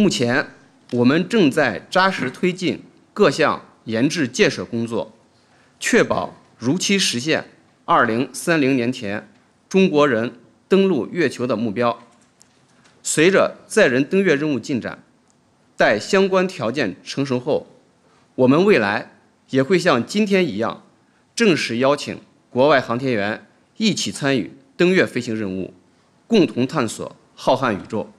目前，我们正在扎实推进各项研制建设工作，确保如期实现二零三零年前中国人登陆月球的目标。随着载人登月任务进展，待相关条件成熟后，我们未来也会像今天一样，正式邀请国外航天员一起参与登月飞行任务，共同探索浩瀚宇宙。